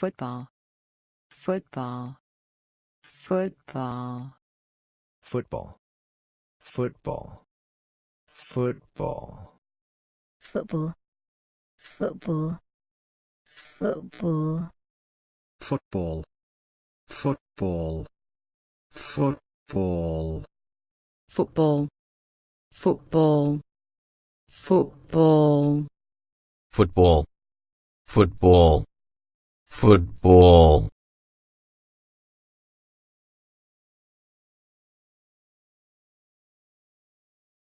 football football football football football football football football football football football football football football football football football Football